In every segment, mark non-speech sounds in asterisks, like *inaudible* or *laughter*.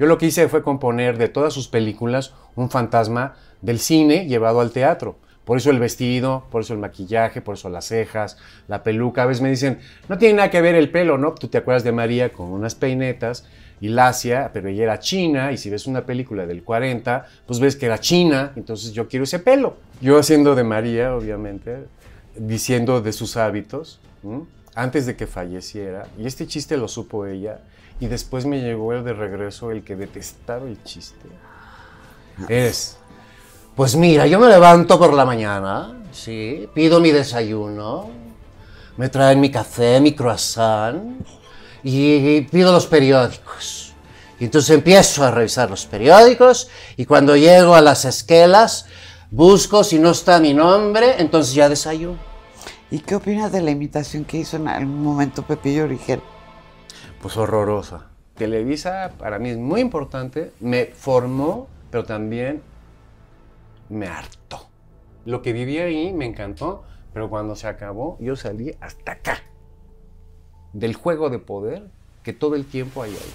Yo lo que hice fue componer de todas sus películas un fantasma del cine llevado al teatro. Por eso el vestido, por eso el maquillaje, por eso las cejas, la peluca. A veces me dicen, no tiene nada que ver el pelo, ¿no? Tú te acuerdas de María con unas peinetas y lacia, pero ella era china, y si ves una película del 40, pues ves que era china, entonces yo quiero ese pelo. Yo haciendo de María, obviamente, diciendo de sus hábitos, antes de que falleciera, y este chiste lo supo ella, y después me llegó el de regreso, el que detestaba el chiste. Ah. Es, pues mira, yo me levanto por la mañana, ¿sí? Pido mi desayuno, me traen mi café, mi croissant y pido los periódicos. Y entonces empiezo a revisar los periódicos y cuando llego a las esquelas, busco si no está mi nombre, entonces ya desayuno. ¿Y qué opinas de la imitación que hizo en algún momento Pepillo Origen? pues horrorosa. Televisa para mí es muy importante, me formó, pero también me hartó. Lo que viví ahí me encantó, pero cuando se acabó yo salí hasta acá, del juego de poder que todo el tiempo hay ahí.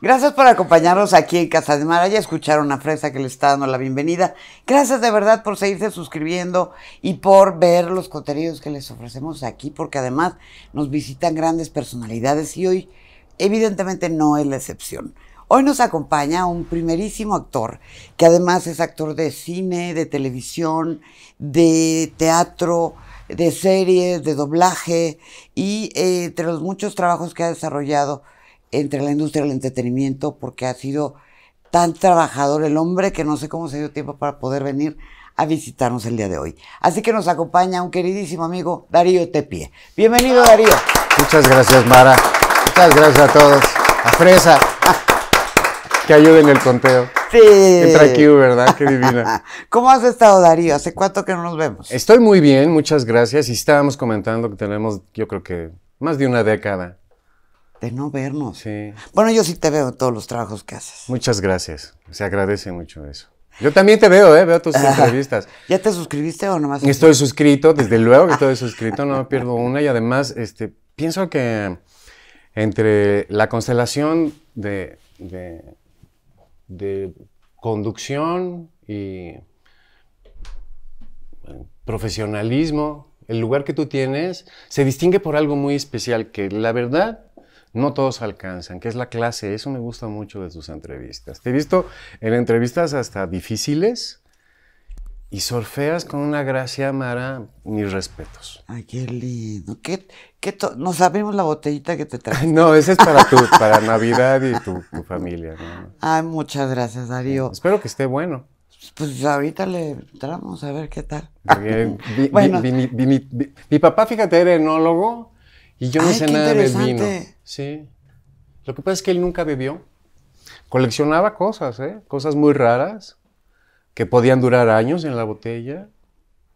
Gracias por acompañarnos aquí en Casa de Mara. Ya escucharon a Fresa que les está dando la bienvenida. Gracias de verdad por seguirse suscribiendo y por ver los contenidos que les ofrecemos aquí, porque además nos visitan grandes personalidades y hoy evidentemente no es la excepción. Hoy nos acompaña un primerísimo actor, que además es actor de cine, de televisión, de teatro, de series, de doblaje y eh, entre los muchos trabajos que ha desarrollado entre la industria del entretenimiento, porque ha sido tan trabajador el hombre que no sé cómo se dio tiempo para poder venir a visitarnos el día de hoy. Así que nos acompaña un queridísimo amigo Darío Tepie. Bienvenido Darío. Muchas gracias Mara. Muchas gracias a todos. A Fresa. Que en el conteo. Sí. Entra aquí, ¿verdad? Qué divina. *laughs* ¿Cómo has estado, Darío? ¿Hace cuánto que no nos vemos? Estoy muy bien, muchas gracias. Y estábamos comentando que tenemos, yo creo que más de una década. De no vernos. Sí. Bueno, yo sí te veo en todos los trabajos que haces. Muchas gracias. Se agradece mucho eso. Yo también te veo, ¿eh? Veo tus *laughs* entrevistas. ¿Ya te suscribiste o nomás? Estoy suscrito, desde luego que estoy suscrito, no me pierdo una. Y además, este, pienso que entre la constelación de, conducción y profesionalismo, el lugar que tú tienes, se distingue por algo muy especial que la verdad no todos alcanzan, que es la clase. Eso me gusta mucho de tus entrevistas. Te he visto en entrevistas hasta difíciles, y sorfeas con una gracia, Mara, mis respetos. Ay, qué lindo. ¿Qué, qué ¿Nos abrimos la botellita que te trajo? *laughs* no, esa es para tu, *laughs* para Navidad y tu, familia. ¿no? Ay, muchas gracias, Darío. Espero que esté bueno. Pues ahorita le entramos a ver qué tal. *laughs* mi papá, fíjate, era enólogo y yo no sé nada de vino. Sí. Lo que pasa es que él nunca bebió. Coleccionaba cosas, ¿eh? Cosas muy raras que podían durar años en la botella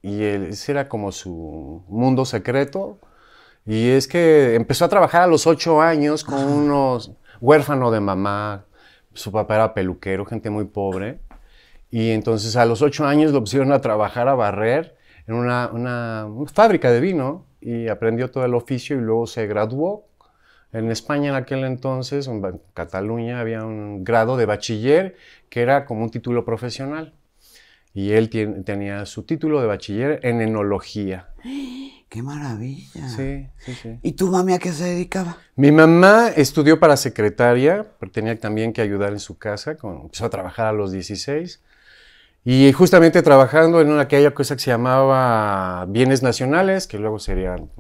y ese era como su mundo secreto. Y es que empezó a trabajar a los ocho años con unos huérfanos de mamá, su papá era peluquero, gente muy pobre. Y entonces a los ocho años lo pusieron a trabajar, a barrer en una, una, fábrica de vino y aprendió todo el oficio y luego se graduó. En España en aquel entonces, en Cataluña, había un grado de bachiller que era como un título profesional. Y él tenía su título de bachiller en enología. *gasps* ¡Qué maravilla! Sí, sí, sí. ¿Y tu mami a qué se dedicaba? Mi mamá estudió para secretaria, pero tenía también que ayudar en su casa. Con, empezó a trabajar a los 16. Y justamente trabajando en una, aquella cosa que se llamaba bienes nacionales, que luego serían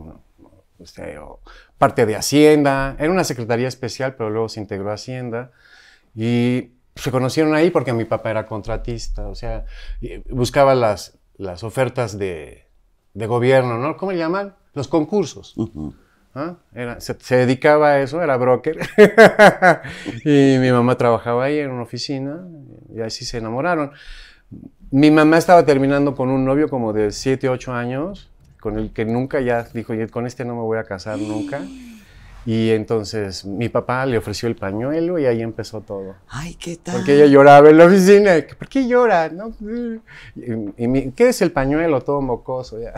este, parte de Hacienda. Era una secretaría especial, pero luego se integró a Hacienda. Y se conocieron ahí porque mi papá era contratista, o sea, buscaba las, las ofertas de, de gobierno, ¿no? ¿Cómo le llaman? Los concursos. ¿Ah? era, se, dedicaba a eso, era broker. *laughs* y mi mamá trabajaba ahí en una oficina y así se enamoraron. Mi mamá estaba terminando con un novio como de 7, 8 años, con el que nunca ya dijo, con este no me voy a casar nunca. Y entonces mi papá le ofreció el pañuelo y ahí empezó todo. Ay, ¿qué tal? Porque ella lloraba en la oficina. ¿Por qué llora? ¿Qué es el pañuelo? Todo mocoso ya.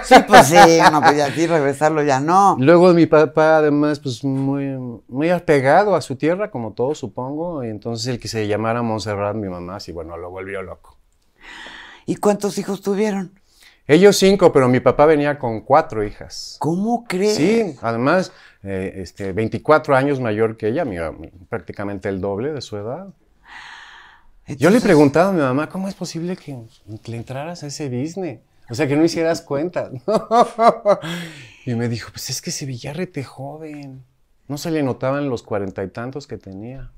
*laughs* Sí, pues sí, no, pues ya regresarlo ya no. Luego mi papá además, pues muy, muy apegado a su tierra, como todos supongo. Y entonces el que se llamara Montserrat, mi mamá, sí, bueno, lo volvió loco. ¿Y cuántos hijos tuvieron? Ellos cinco, pero mi papá venía con cuatro hijas. ¿Cómo crees? Sí, además, eh, este, 24 años mayor que ella, prácticamente el doble de su edad. Yo le preguntaba a mi mamá, ¿cómo es posible que, le entraras a ese Disney? O sea, que no hicieras cuenta. *laughs* y me dijo, pues es que se veía rete joven. No se le notaban los cuarenta y tantos que tenía.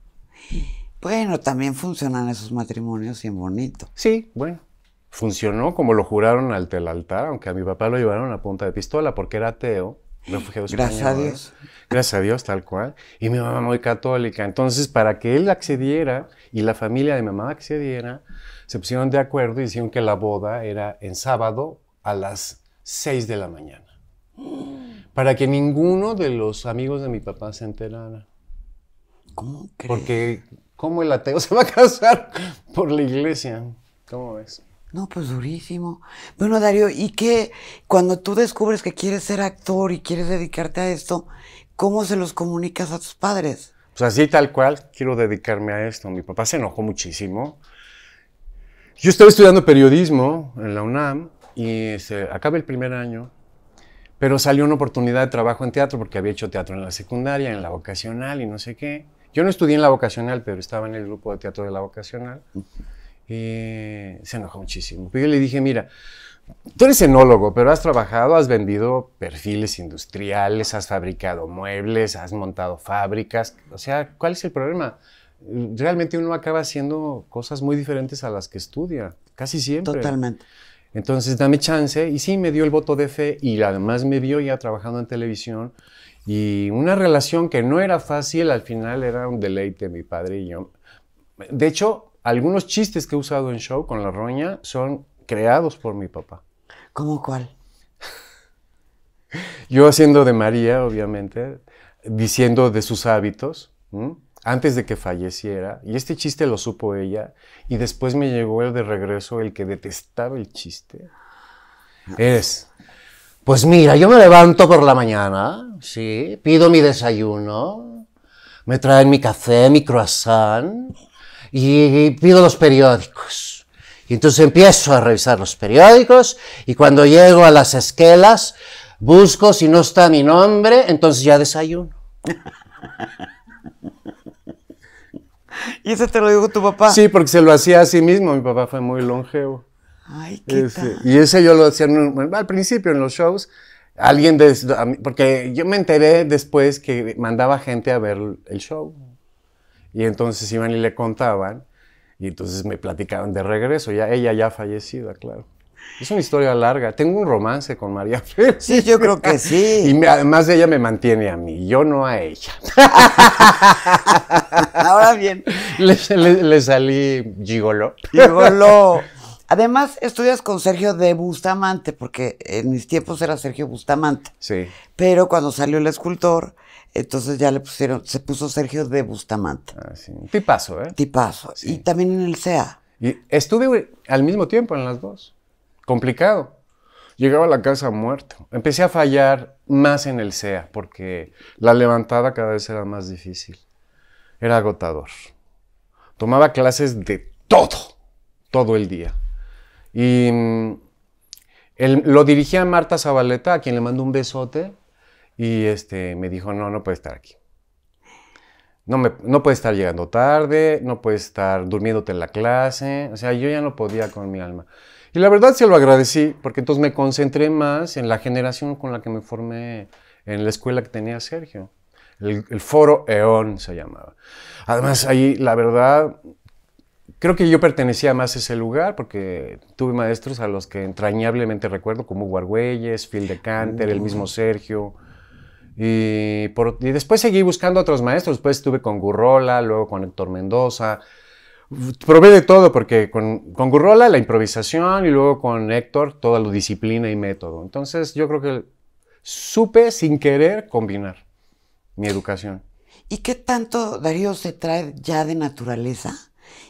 Bueno, también funcionan esos matrimonios en bonito. Sí, bueno funcionó como lo juraron ante el altar, aunque a mi papá lo llevaron a punta de pistola porque era ateo. Gracias a Dios. Gracias a Dios, tal cual. Y mi mamá muy católica. Entonces, para que él accediera y la familia de mi mamá accediera, se pusieron de acuerdo y dijeron que la boda era en sábado a las 6 de la mañana. Para que ninguno de los amigos de mi papá se enterara. ¿Cómo crees? Porque, como el ateo *laughs* se va a casar por la iglesia? ¿Cómo ves? No, pues durísimo. Bueno, Darío, ¿y qué cuando tú descubres que quieres ser actor y quieres dedicarte a esto, cómo se los comunicas a tus padres? Pues así tal cual, quiero dedicarme a esto. Mi papá se enojó muchísimo. Yo estaba estudiando periodismo en la UNAM y se acaba el primer año, pero salió una oportunidad de trabajo en teatro porque había hecho teatro en la secundaria, en la vocacional y no sé qué. Yo no estudié en la vocacional, pero estaba en el grupo de teatro de la vocacional. Eh, se enojó muchísimo. yo le dije, mira, tú eres enólogo, pero has trabajado, has vendido perfiles industriales, has fabricado muebles, has montado fábricas. O sea, ¿cuál es el problema? Realmente uno acaba haciendo cosas muy diferentes a las que estudia, casi siempre. Totalmente. Entonces, dame chance. Y sí, me dio el voto de fe y además me vio ya trabajando en televisión. Y una relación que no era fácil, al final era un deleite mi padre y yo. De hecho, algunos chistes que he usado en show con la roña son creados por mi papá. ¿Cómo cuál? Yo haciendo de María, obviamente, diciendo de sus hábitos, antes de que falleciera, y este chiste lo supo ella, y después me llegó el de regreso, el que detestaba el chiste. Es, pues mira, yo me levanto por la mañana, ¿sí? Pido mi desayuno, me traen mi café, mi croissant, y pido los periódicos. Y entonces empiezo a revisar los periódicos y cuando llego a las esquelas, busco si no está mi nombre, entonces ya desayuno. *laughs* ¿Y ese te lo dijo tu papá? Sí, porque se lo hacía a sí mismo. Mi papá fue muy longevo. Ay, qué tal. Y ese yo lo hacía al principio en los shows. Alguien, porque yo me enteré después que mandaba gente a ver el show. Y entonces iban y le contaban, y entonces me platicaban de regreso, ya ella ya fallecida, claro. Es una historia larga. Tengo un romance con María *laughs* Félix. Sí, yo creo que sí. Y además ella me mantiene a mí, yo no a ella. *laughs* Ahora bien. *laughs* Le, le salí gigolo. Gigolo. Además, estudias con Sergio de Bustamante, porque en mis tiempos era Sergio Bustamante. Sí. Pero cuando salió el escultor, entonces ya le pusieron, se puso Sergio de Bustamante. Ah, sí. Tipazo, ¿eh? Tipazo. Y también en el SEA. Y estuve al mismo tiempo en las dos. Complicado. Llegaba a la casa muerto. Empecé a fallar más en el SEA, porque la levantada cada vez era más difícil. Era agotador. Tomaba clases de todo, todo el día y mm, lo dirigí a Marta Zabaleta, a quien le mandó un besote, y este, me dijo, no, no puede estar aquí. No, me, no puede estar llegando tarde, no puede estar durmiéndote en la clase, o sea, yo ya no podía con mi alma. Y la verdad se lo agradecí, porque entonces me concentré más en la generación con la que me formé en la escuela que tenía Sergio. El, foro eón se llamaba. Además, ahí la verdad creo que yo pertenecía más a ese lugar porque tuve maestros a los que entrañablemente recuerdo, como Guargüelles, Phil de Canter, el mismo mm. Sergio. Y, después seguí buscando otros maestros. Después estuve con Gurrola, luego con Héctor Mendoza. Probé de todo porque con, con Gurrola la improvisación y luego con Héctor toda la disciplina y método. Entonces yo creo que supe sin querer combinar mi educación. ¿Y qué tanto, Darío, se trae ya de naturaleza?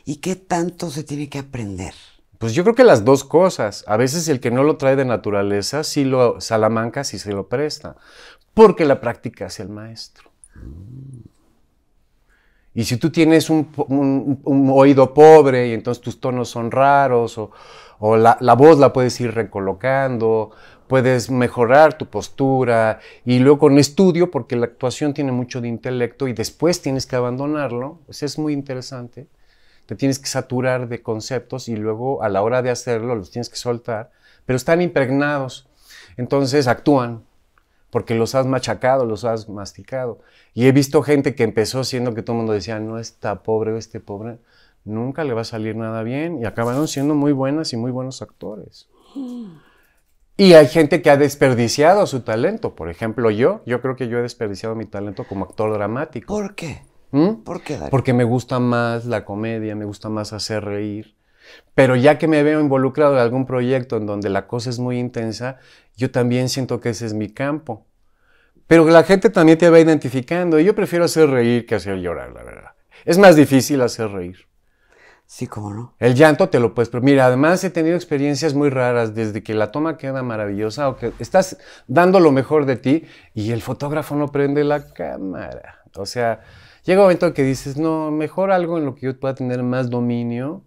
¿Y qué tanto se tiene que aprender? Pues yo creo que las dos cosas. A veces el que no lo trae de naturaleza, sí lo, Salamanca sí se lo presta, porque la práctica es el maestro. Mm. Y si tú tienes un, oído pobre y entonces tus tonos son raros o, la, voz la puedes ir recolocando, puedes mejorar tu postura y luego con estudio, porque la actuación tiene mucho de intelecto y después tienes que abandonarlo, pues es muy interesante te tienes que saturar de conceptos y luego a la hora de hacerlo los tienes que soltar, pero están impregnados. Entonces actúan porque los has machacado, los has masticado. Y he visto gente que empezó siendo que todo el mundo decía, no, está pobre o este pobre, nunca le va a salir nada bien, y acabaron siendo muy buenas y muy buenos actores. Y hay gente que ha desperdiciado su talento. Por ejemplo, yo, yo creo que yo he desperdiciado mi talento como actor dramático. ¿Por qué? ¿Mm? Porque me gusta más la comedia, me gusta más hacer reír. Pero ya que me veo involucrado en algún proyecto en donde la cosa es muy intensa, yo también siento que ese es mi campo. Pero la gente también te va identificando y yo prefiero hacer reír que hacer llorar, la verdad. Es más difícil hacer reír. Sí, cómo no. El llanto te lo puedes, pero mira, además he tenido experiencias muy raras desde que la toma queda maravillosa o que estás dando lo mejor de ti y el fotógrafo no prende la cámara. O sea, Llega un momento en que dices, no, mejor algo en lo que yo pueda tener más dominio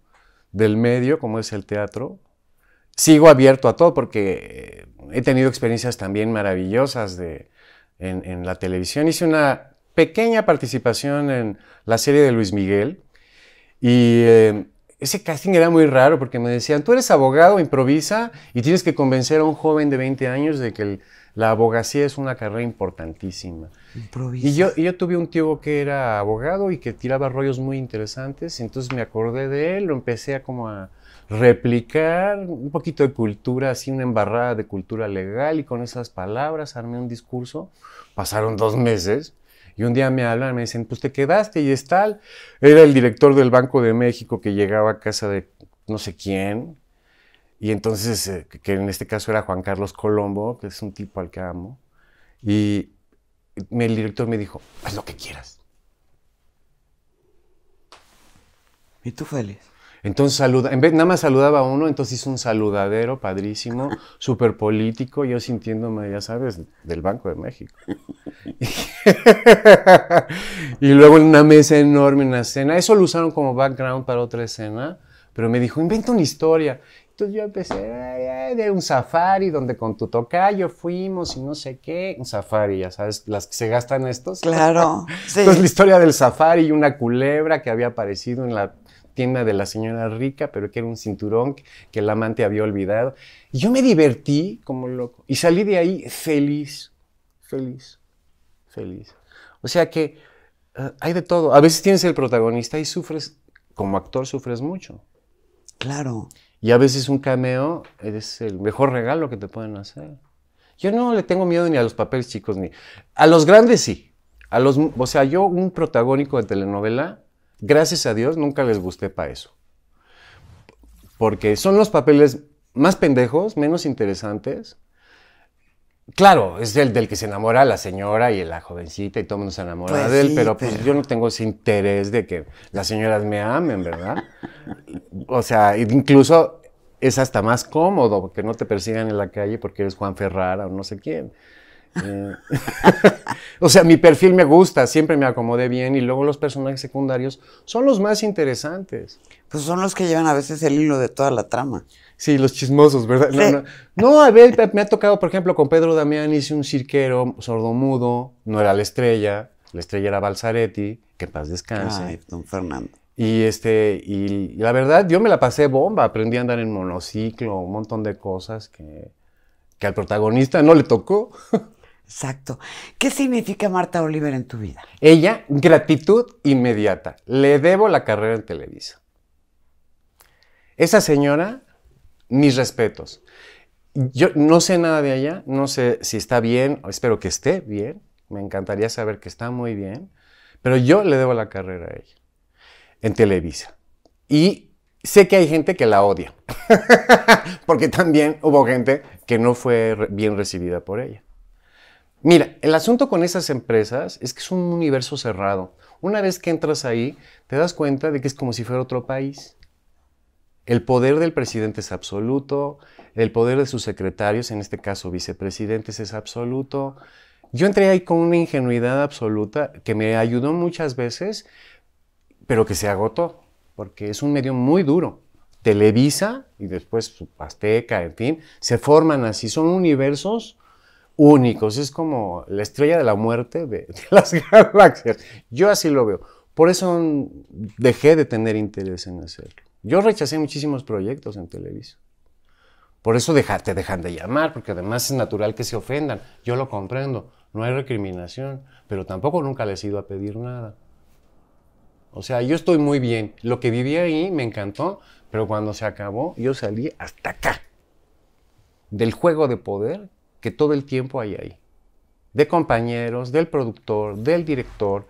del medio, como es el teatro. Sigo abierto a todo porque he tenido experiencias también maravillosas de, en, la televisión. Hice una pequeña participación en la serie de Luis Miguel y em, ese casting era muy raro porque me decían, tú eres abogado, improvisa y tienes que convencer a un joven de 20 años de que el la abogacía es una carrera importantísima. Y yo, tuve un tío que era abogado y que tiraba rollos muy interesantes, entonces me acordé de él, lo empecé a como a replicar un poquito de cultura, así una embarrada de cultura legal y con esas palabras armé un discurso. Pasaron dos meses y un día me hablan me dicen, pues te quedaste y es tal. Era el director del Banco de México que llegaba a casa de no sé quién, y entonces, eh, que en este caso era Juan Carlos Colombo, que es un tipo al que amo, y el director me dijo, haz lo que quieras. ¿Y tú feliz? Entonces saluda, en vez nada más saludaba a uno, entonces hizo un saludadero padrísimo, súper *laughs* político, yo sintiéndome, ya sabes, del Banco de México. *laughs* y luego en una mesa enorme, una escena, eso lo usaron como background para otra escena, pero me dijo, inventa una historia. Entonces yo empecé de un safari donde con tu tocayo fuimos y no sé qué. Un safari, ya sabes, las que se gastan estos. Claro. *laughs* Entonces la historia del safari y una culebra que había aparecido en la tienda de la señora rica, pero que era un cinturón que, el amante había olvidado. Y yo me divertí como loco y salí de ahí feliz, feliz, feliz. O sea que eh, hay de todo. A veces tienes el protagonista y sufres, como actor sufres mucho. Claro. Y a veces un cameo es el mejor regalo que te pueden hacer. Yo no le tengo miedo ni a los papeles chicos, ni... A los grandes sí. A los, o sea, yo un protagónico de telenovela, gracias a Dios, nunca les gusté para eso. Porque son los papeles más pendejos, menos interesantes, Claro, es el del que se enamora la señora y la jovencita y todo el mundo se enamora pues de él, pero, pues yo no tengo ese interés de que las señoras me amen, ¿verdad? o sea, incluso es hasta más cómodo que no te persigan en la calle porque eres Juan Ferrara o no sé quién. Eh, *laughs* o sea, mi perfil me gusta, siempre me acomodé bien y luego los personajes secundarios son los más interesantes. Pues son los que llevan a veces el hilo de toda la trama. Sí, los chismosos, ¿verdad? No, no. a ver, me ha tocado, por ejemplo, con Pedro Damián hice un cirquero sordomudo, no era la estrella, la estrella era Balsaretti. que paz descanse. Ay, don Fernando. Y, este, y la verdad, yo me la pasé bomba, aprendí a andar en monociclo, un montón de cosas que, que al protagonista no le tocó. Exacto. ¿Qué significa Marta Oliver en tu vida? Ella, gratitud inmediata. Le debo la carrera en Televisa. Esa señora mis respetos. Yo no sé nada de allá, no sé si está bien, espero que esté bien, me encantaría saber que está muy bien, pero yo le debo la carrera a ella en Televisa. Y sé que hay gente que la odia, *laughs* porque también hubo gente que no fue bien recibida por ella. Mira, el asunto con esas empresas es que es un universo cerrado. Una vez que entras ahí, te das cuenta de que es como si fuera otro país. El poder del presidente es absoluto, el poder de sus secretarios, en este caso vicepresidentes, es absoluto. Yo entré ahí con una ingenuidad absoluta que me ayudó muchas veces, pero que se agotó, porque es un medio muy duro. Televisa y después su Azteca, en fin, se forman así, son universos únicos, es como la estrella de la muerte de, *laughs* de las galaxias. Yo así lo veo. Por eso dejé de tener interés en hacerlo. Yo rechacé muchísimos proyectos en televisión. Por eso te dejan de llamar, porque además es natural que se ofendan. Yo lo comprendo, no hay recriminación, pero tampoco nunca les he ido a pedir nada. O sea, yo estoy muy bien. Lo que viví ahí me encantó, pero cuando se acabó, yo salí hasta acá del juego de poder que todo el tiempo hay ahí. De compañeros, del productor, del director,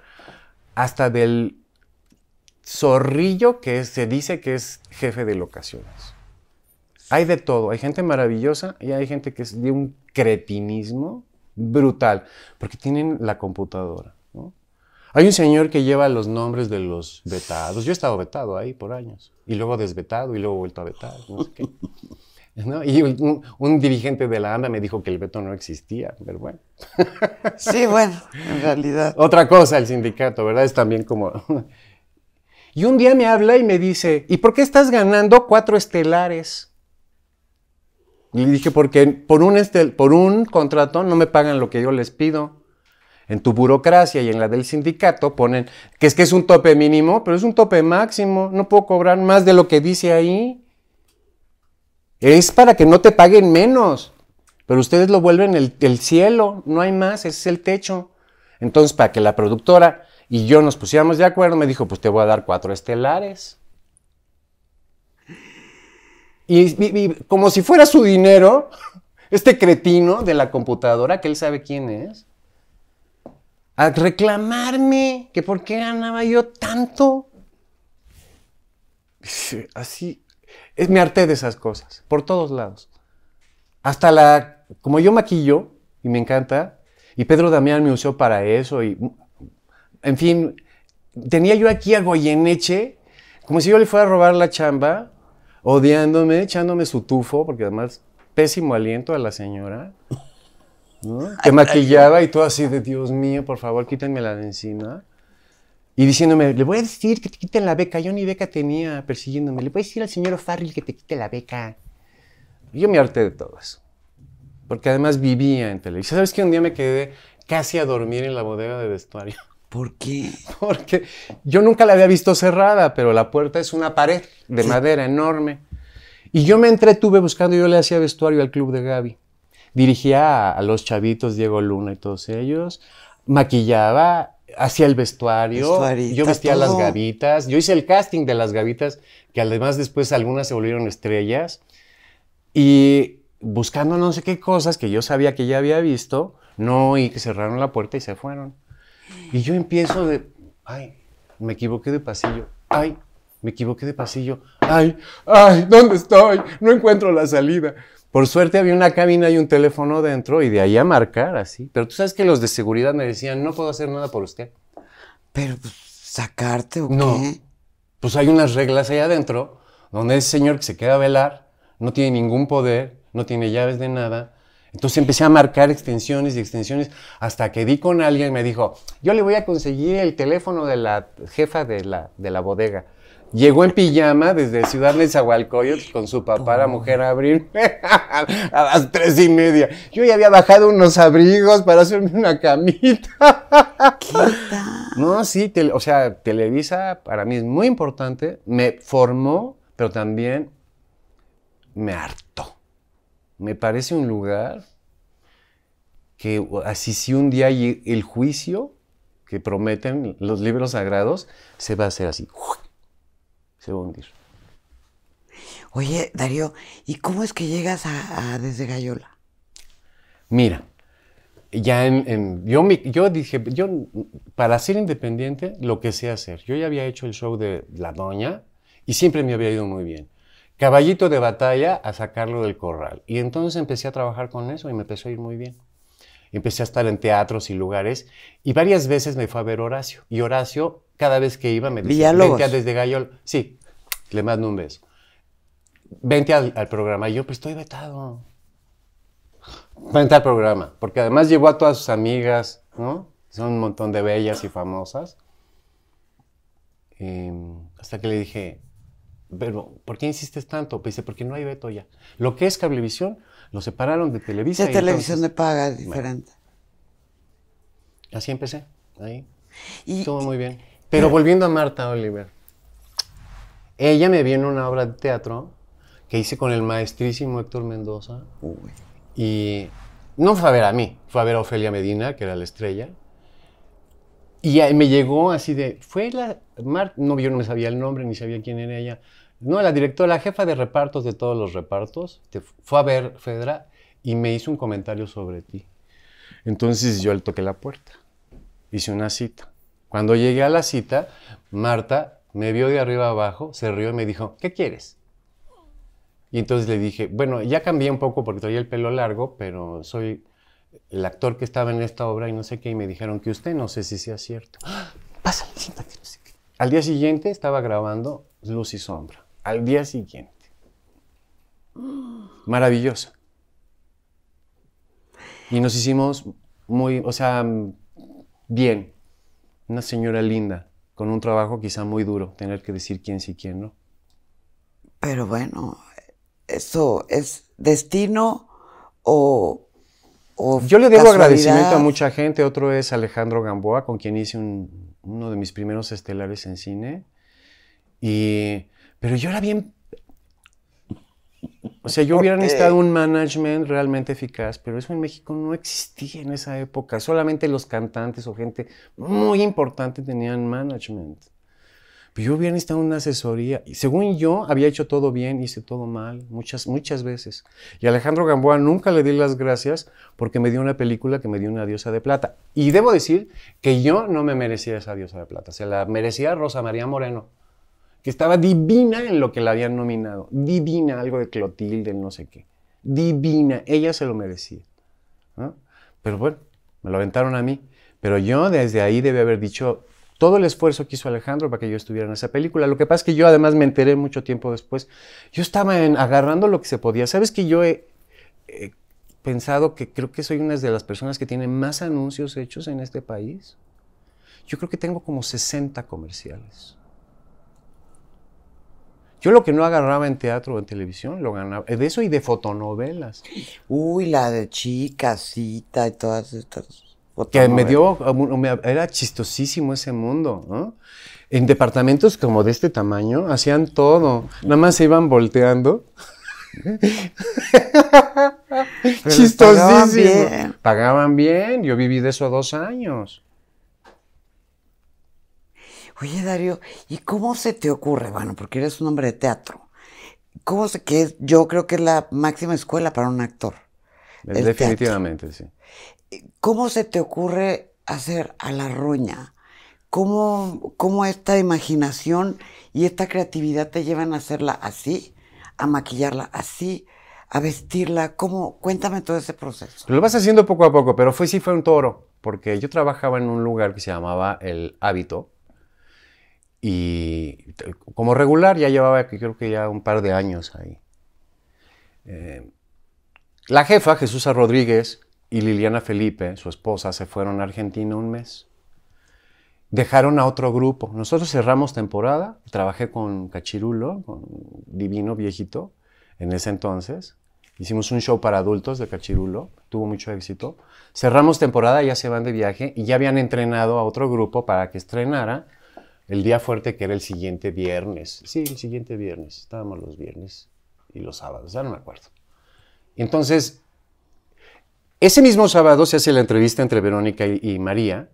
hasta del zorrillo que se dice que es jefe de locaciones. Hay de todo, hay gente maravillosa y hay gente que es de un cretinismo brutal, porque tienen la computadora. Hay un señor que lleva los nombres de los vetados. Yo he estado vetado ahí por años, y luego desvetado, y luego vuelto a vetar. No Y un, dirigente de la ANDA me dijo que el veto no existía, pero bueno. Sí, bueno, en realidad. Otra cosa, el sindicato, ¿verdad? Es también como y un día me habla y me dice, ¿y por qué estás ganando cuatro estelares? Y le dije, porque por un, por un contrato no me pagan lo que yo les pido. En tu burocracia y en la del sindicato ponen que es que es un tope mínimo, pero es un tope máximo. No puedo cobrar más de lo que dice ahí. Es para que no te paguen menos. Pero ustedes lo vuelven el, el cielo, no hay más, ese es el techo. Entonces, para que la productora y yo nos pusiéramos de acuerdo, me dijo, pues te voy a dar cuatro estelares. Y, como si fuera su dinero, *laughs* este cretino de la computadora, que él sabe quién es, a reclamarme que por qué ganaba yo tanto. Así, es, me harté de esas cosas, por todos lados. Hasta la, como yo maquillo, y me encanta, y Pedro Damián me usó para eso, y en fin, tenía yo aquí a Goyeneche, como si yo le fuera a robar la chamba, odiándome, echándome su tufo, porque además pésimo aliento a la señora, *laughs* que maquillaba y todo así de Dios mío, por favor, quítenmela de encima. Y diciéndome, le voy a decir que te quiten la beca. Yo ni beca tenía persiguiéndome. Le voy a decir al señor O'Farrill que te quite la beca. Yo me harté de todo eso. Porque además vivía en Televisión. ¿Sabes que Un día me quedé casi a dormir en la bodega de vestuario. ¿Por qué? *laughs* Porque yo nunca la había visto cerrada, pero la puerta es una pared de madera enorme. Y yo me entretuve buscando, yo le hacía vestuario al club de Gaby. Dirigía a, los chavitos, Diego Luna y todos ellos. Maquillaba, hacía el vestuario. yo vestía las gavitas. Yo hice el casting de las gavitas, que además después algunas se volvieron estrellas. Y buscando no sé qué cosas que yo sabía que ya había visto, no, y que cerraron la puerta y se fueron. Y yo empiezo de, ay, me equivoqué de pasillo, ay, me equivoqué de pasillo, ay, ay, ¿dónde estoy? No encuentro la salida. Por suerte había una cabina y un teléfono dentro y de ahí a marcar así. Pero tú sabes que los de seguridad me decían, no puedo hacer nada por usted. Pero pues, sacarte o no. Pues hay unas reglas allá adentro donde ese señor que se queda a velar no tiene ningún poder, no tiene llaves de nada, entonces empecé a marcar extensiones y extensiones hasta que di con alguien y me dijo, yo le voy a conseguir el teléfono de la jefa de la, de la bodega. Llegó en pijama desde Ciudad de Nezahualcóyotl con su papá, la oh. mujer, a abrir *laughs* a las tres y media. Yo ya había bajado unos abrigos para hacerme una camita. ¿Qué No, sí, o sea, Televisa para mí es muy importante, me formó, pero también me hartó. Me parece un lugar que así si un día hay el juicio que prometen los libros sagrados, se va a hacer así. Se va a hundir. Oye, Darío, ¿y cómo es que llegas a, desde Gallola? Mira, ya en, yo, yo, dije, yo para ser independiente, lo que sé hacer. Yo ya había hecho el show de La Doña y siempre me había ido muy bien caballito de batalla a sacarlo del corral. Y entonces empecé a trabajar con eso y me empezó a ir muy bien. Empecé a estar en teatros y lugares y varias veces me fue a ver Horacio. Y Horacio, cada vez que iba, me decía, desde Gallol. Sí, le mando un beso. Vente al, al programa. Y yo, pues estoy vetado. Vente al programa. Porque además llevó a todas sus amigas, ¿no? Son un montón de bellas y famosas. Em, hasta que le dije, pero ¿por qué insistes tanto? Pues dice, porque no hay veto ya. Lo que es Cablevisión, lo separaron de televisión televisión de paga diferente. así empecé, ahí. Y, Todo muy bien. Pero volviendo a Marta Oliver, ella me vio en una obra de teatro que hice con el maestrísimo Héctor Mendoza. Y no fue a ver a mí, fue a ver a Ofelia Medina, que era la estrella. Y me llegó así de, fue la, Mar, no, yo no me sabía el nombre, ni sabía quién era ella, no, la directora, la jefa de repartos de todos los repartos, te fue a ver Fedra y me hizo un comentario sobre ti. Entonces yo le toqué la puerta, hice una cita. Cuando llegué a la cita, Marta me vio de arriba abajo, se rió y me dijo, ¿qué quieres? Y entonces le dije, bueno, ya cambié un poco porque traía el pelo largo, pero soy el actor que estaba en esta obra y no sé qué, y me dijeron que usted, no sé si sea cierto. ¡Ah! Pásale, siéntate, no sé qué. Al día siguiente estaba grabando Luz y Sombra al día siguiente. Maravillosa. Y nos hicimos muy, o sea, bien. Una señora linda, con un trabajo quizá muy duro, tener que decir quién sí, quién no. Pero bueno, eso es destino o... Yo le debo agradecimiento a mucha gente. Otro es Alejandro Gamboa, con quien hice uno de mis primeros estelares en cine. Y pero yo era bien... O sea, yo hubiera necesitado un management realmente eficaz, pero eso en México no existía en esa época. Solamente los cantantes o gente muy importante tenían management. Pero yo hubiera necesitado una asesoría. Y según yo, había hecho todo bien, hice todo mal, muchas, muchas veces. Y Alejandro Gamboa nunca le di las gracias porque me dio una película que me dio una diosa de plata. Y debo decir que yo no me merecía esa diosa de plata. Se la merecía Rosa María Moreno que estaba divina en lo que la habían nominado. Divina, algo de Clotilde, no sé qué. Divina, ella se lo merecía. Pero bueno, me lo aventaron a mí. Pero yo desde ahí debe haber dicho todo el esfuerzo que hizo Alejandro para que yo estuviera en esa película. Lo que pasa es que yo además me enteré mucho tiempo después. Yo estaba agarrando lo que se podía. Sabes que yo he, pensado que creo que soy una de las personas que tiene más anuncios hechos en este país. Yo creo que tengo como 60 comerciales. Yo lo que no agarraba en teatro o en televisión, lo ganaba. Eh, de eso y de fotonovelas. Uy, la de chicasita y todas estas. Que me dio, era chistosísimo ese mundo, ¿no? En departamentos como de este tamaño hacían todo, nada más se iban volteando. *laughs* Chistosísimo. Pagaban bien. pagaban bien. yo viví de eso dos años oye Darío, ¿y cómo se te ocurre? Bueno, porque eres un hombre de teatro. ¿Cómo se, que yo creo que es la máxima escuela para un actor? Definitivamente, sí. Eh, ¿Cómo se te ocurre hacer a la ruña? ¿Cómo, esta imaginación y esta creatividad te llevan a hacerla así, a maquillarla así, a vestirla? ¿Cómo? Cuéntame todo ese proceso. Lo vas haciendo poco a poco, pero fue sí fue un toro, porque yo trabajaba en un lugar que se llamaba El Hábito, y como regular ya llevaba, creo que ya un par de años ahí. Eh, la jefa, Jesús Rodríguez, y Liliana Felipe, su esposa, se fueron a Argentina un mes. Dejaron a otro grupo. Nosotros cerramos temporada. Trabajé con Cachirulo, con Divino Viejito, en ese entonces. Hicimos un show para adultos de Cachirulo, tuvo mucho éxito. Cerramos temporada, ya se van de viaje y ya habían entrenado a otro grupo para que estrenara el día fuerte que era el siguiente viernes. Sí, el siguiente viernes. Estábamos los viernes y los sábados, ya no me acuerdo. Entonces, ese mismo sábado se hace la entrevista entre Verónica y, María.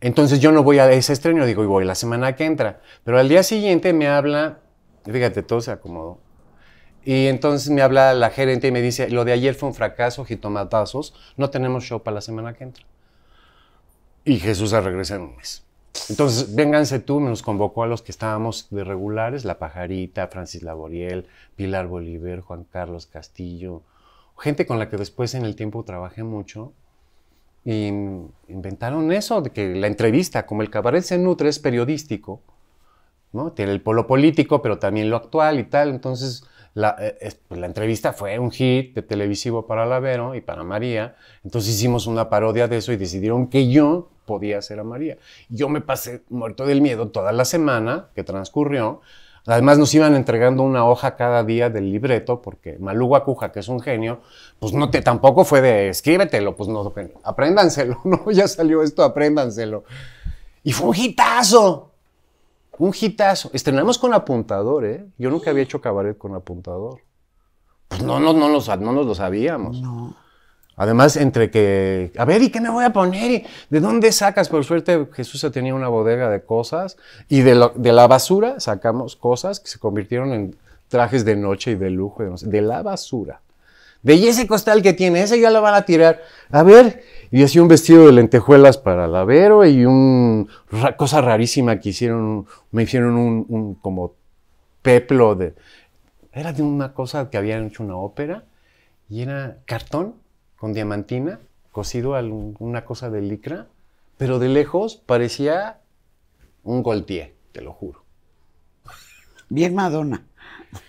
Entonces yo no voy a ese estreno, digo, y voy la semana que entra. Pero al día siguiente me habla, fíjate, todo se acomodó. Y entonces me habla la gerente y me dice, lo de ayer fue un fracaso, jitomatazos, no tenemos show para la semana que entra. Y Jesús regresa en un mes. Entonces, vénganse tú, nos convocó a los que estábamos de regulares, La Pajarita, Francis Laboriel, Pilar Bolívar, Juan Carlos Castillo, gente con la que después en el tiempo trabajé mucho. Y inventaron eso, de que la entrevista, como el cabaret se nutre, es periodístico, ¿no? Tiene el polo político, pero también lo actual y tal. Entonces, eh, pues, la, entrevista fue un hit de televisivo para Lavero y para María. Entonces hicimos una parodia de eso y decidieron que yo podía ser a María. Yo me pasé muerto del miedo toda la semana que transcurrió. Además nos iban entregando una hoja cada día del libreto, porque Malú Acuja, que es un genio, pues no te, tampoco fue de escríbetelo, pues no, apréndanselo, *laughs* no, ya salió esto, apréndanselo. Y fue un hitazo, un hitazo. Estrenamos con apuntador, ¿eh? Yo nunca había hecho cabaret con apuntador. Pues no, no, no, no nos lo sabíamos. No. Además, entre que, a ver, ¿y qué me voy a poner? ¿De dónde sacas? Por suerte, Jesús tenía una bodega de cosas y de, de, la basura sacamos cosas que se convirtieron en trajes de noche y de lujo, de la basura ese costal que tiene, ese ya lo van a tirar. A ver, y así un vestido de lentejuelas para la y una cosa rarísima que hicieron, me hicieron un, como peplo de... Era de una cosa que habían hecho una ópera y era cartón con diamantina cosido a una cosa de licra, pero de lejos parecía un goltier, te lo juro. Bien Madonna.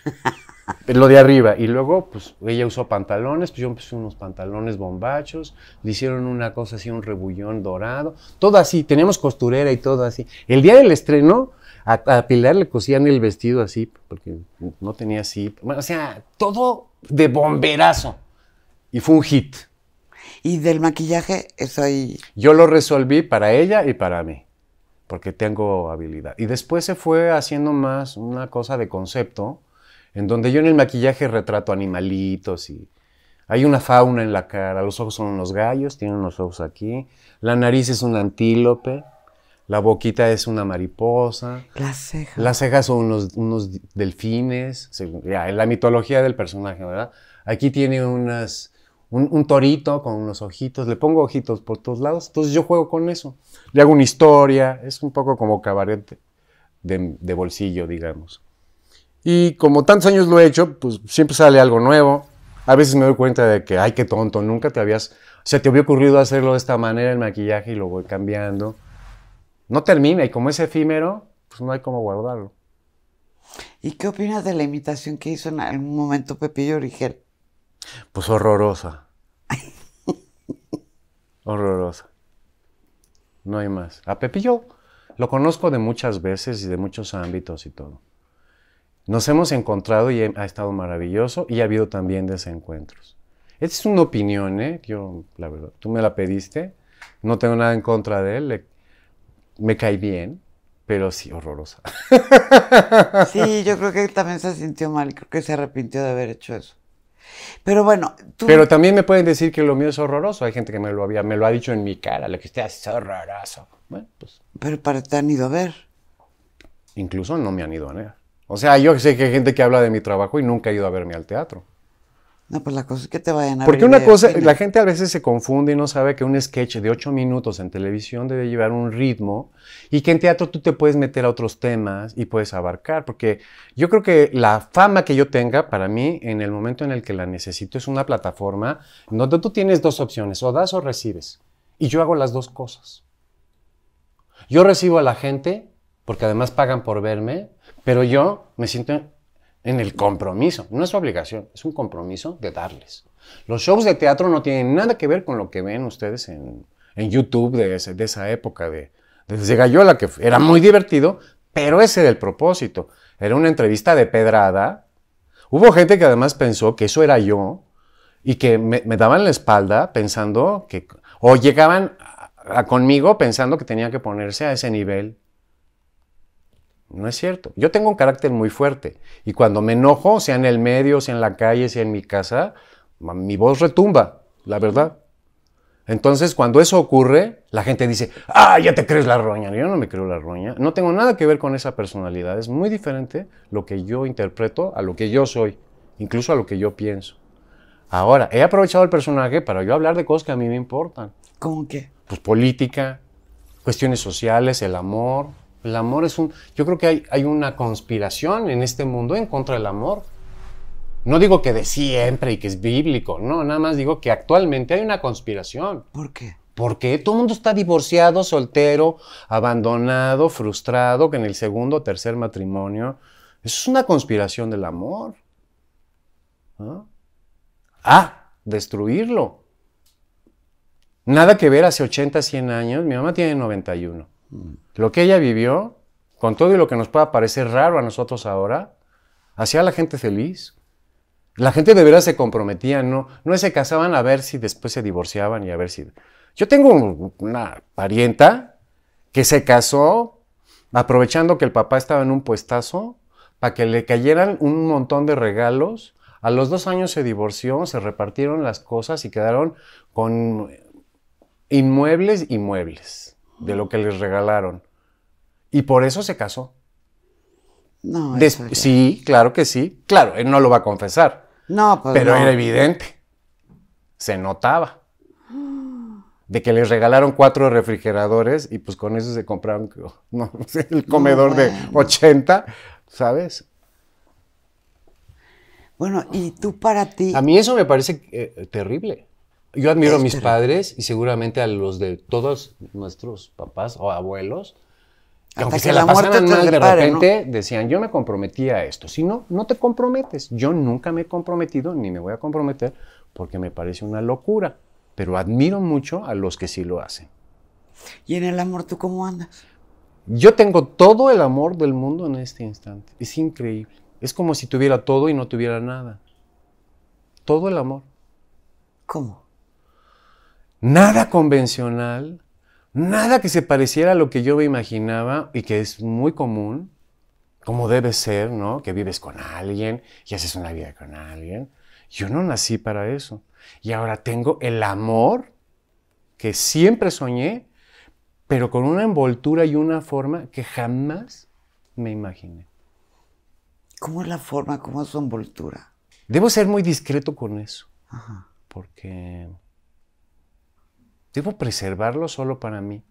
*laughs* Ah, lo de arriba. Y luego, pues ella usó pantalones, pues yo puse unos pantalones bombachos, le hicieron una cosa así, un rebullón dorado, todo así, teníamos costurera y todo así. El día del estreno, a, a Pilar le cosían el vestido así, porque no tenía así. o sea, todo de bomberazo. Y fue un hit. Y del maquillaje, eso ahí. Yo lo resolví para ella y para mí, porque tengo habilidad. Y después se fue haciendo más una cosa de concepto en donde yo en el maquillaje retrato animalitos y hay una fauna en la cara, los ojos son unos gallos, tienen unos ojos aquí, la nariz es un antílope, la boquita es una mariposa, las cejas, las cejas son unos, delfines, ya, en la mitología del personaje, ¿verdad? Aquí tiene unas, un, torito con unos ojitos, le pongo ojitos por todos lados, entonces yo juego con eso, le hago una historia, es un poco como cabaret de bolsillo, digamos. Y como tantos años lo he hecho, pues siempre sale algo nuevo. A veces me doy cuenta de que, ay, qué tonto, nunca te habías, o sea, te había ocurrido hacerlo de esta manera el maquillaje y lo voy cambiando. No termina y como es efímero, pues no hay cómo guardarlo. ¿Y qué opinas de la imitación que hizo en algún momento Pepillo Origel? Pues horrorosa. *laughs* horrorosa. No hay más. A Pepillo lo conozco de muchas veces y de muchos ámbitos y todo. Nos hemos encontrado y ha estado maravilloso y ha habido también desencuentros. Esta es una opinión, ¿eh? Yo, la verdad, tú me la pediste, no tengo nada en contra de él, me cae bien, pero sí, horrorosa. *laughs* Sí, yo creo que también se sintió mal, creo que se arrepintió de haber hecho eso. Pero bueno, tú... Pero también me pueden decir que lo mío es horroroso. Hay gente que me lo, había, me lo ha dicho en mi cara, lo que usted hace es horroroso. Bueno, pues... Pero para te han ido a ver. Incluso no me han ido a ver. O sea, yo sé que hay gente que habla de mi trabajo y nunca ha ido a verme al teatro. No, pues la cosa es que te vayan a Porque una cosa, la gente a veces se confunde y no sabe que un sketch de ocho minutos en televisión debe llevar un ritmo y que en teatro tú te puedes meter a otros temas y puedes abarcar. Porque yo creo que la fama que yo tenga, para mí, en el momento en el que la necesito, es una plataforma donde tú tienes dos opciones, o das o recibes. Y yo hago las dos cosas. Yo recibo a la gente, porque además pagan por verme, pero yo me siento en el compromiso, no es obligación, es un compromiso de darles. Los shows de teatro no tienen nada que ver con lo que ven ustedes en, YouTube de, esa época, de, desde Gallola, que era muy divertido, pero ese era el propósito. Era una entrevista de pedrada. Hubo gente que además pensó que eso era yo y que me, daban la espalda pensando que, o llegaban a conmigo pensando que tenía que ponerse a ese nivel no es cierto. Yo tengo un carácter muy fuerte y cuando me enojo, sea en el medio, sea en la calle, sea en mi casa, mi voz retumba, la verdad. Entonces, cuando eso ocurre, la gente dice, ah, ya te crees la roña. Yo no me creo la roña. No tengo nada que ver con esa personalidad. Es muy diferente lo que yo interpreto a lo que yo soy, incluso a lo que yo pienso. Ahora, he aprovechado el personaje para yo hablar de cosas que a mí me importan. ¿Cómo qué? Pues política, cuestiones sociales, el amor, el amor es un... Yo creo que hay, una conspiración en este mundo en contra del amor. No digo que de siempre y que es bíblico, no, nada más digo que actualmente hay una conspiración. ¿Por qué? Porque todo el mundo está divorciado, soltero, abandonado, frustrado, que en el segundo o tercer matrimonio. Eso es una conspiración del amor. ¿Ah? ah, destruirlo. Nada que ver hace 80, 100 años. Mi mamá tiene 91. Lo que ella vivió, con todo y lo que nos pueda parecer raro a nosotros ahora, hacía a la gente feliz. La gente de veras se comprometía, no, no se casaban a ver si después se divorciaban y a ver si... Yo tengo una parienta que se casó aprovechando que el papá estaba en un puestazo para que le cayeran un montón de regalos. A los dos años se divorció, se repartieron las cosas y quedaron con inmuebles y muebles de lo que les regalaron. Y por eso se casó. No, Sí, claro que sí. Claro, él no lo va a confesar. No, pues Pero era evidente. Se notaba. De que les regalaron cuatro refrigeradores y pues con eso se compraron *laughs* el comedor de 80, ¿sabes? Bueno, y tú para ti. A mí eso me parece eh, terrible. Yo admiro a mis este. padres y seguramente a los de todos nuestros papás o abuelos, aunque se la, la pasaran mal de repente, decían, yo me comprometí a esto. Si no, no te comprometes. Yo nunca me he comprometido ni me voy a comprometer porque me parece una locura. Pero admiro mucho a los que sí lo hacen. ¿Y en el amor tú cómo andas? Yo tengo todo el amor del mundo en este instante. Es increíble. Es como si tuviera todo y no tuviera nada. Todo el amor. ¿Cómo? nada convencional, nada que se pareciera a lo que yo me imaginaba y que es muy común, como debe ser, ¿no? Que vives con alguien y haces una vida con alguien. Yo no nací para eso. Y ahora tengo el amor que siempre soñé, pero con una envoltura y una forma que jamás me imaginé. ¿Cómo es la forma? ¿Cómo es su envoltura? Debo ser muy discreto con eso. Ajá. Porque Debo preservarlo solo para mí.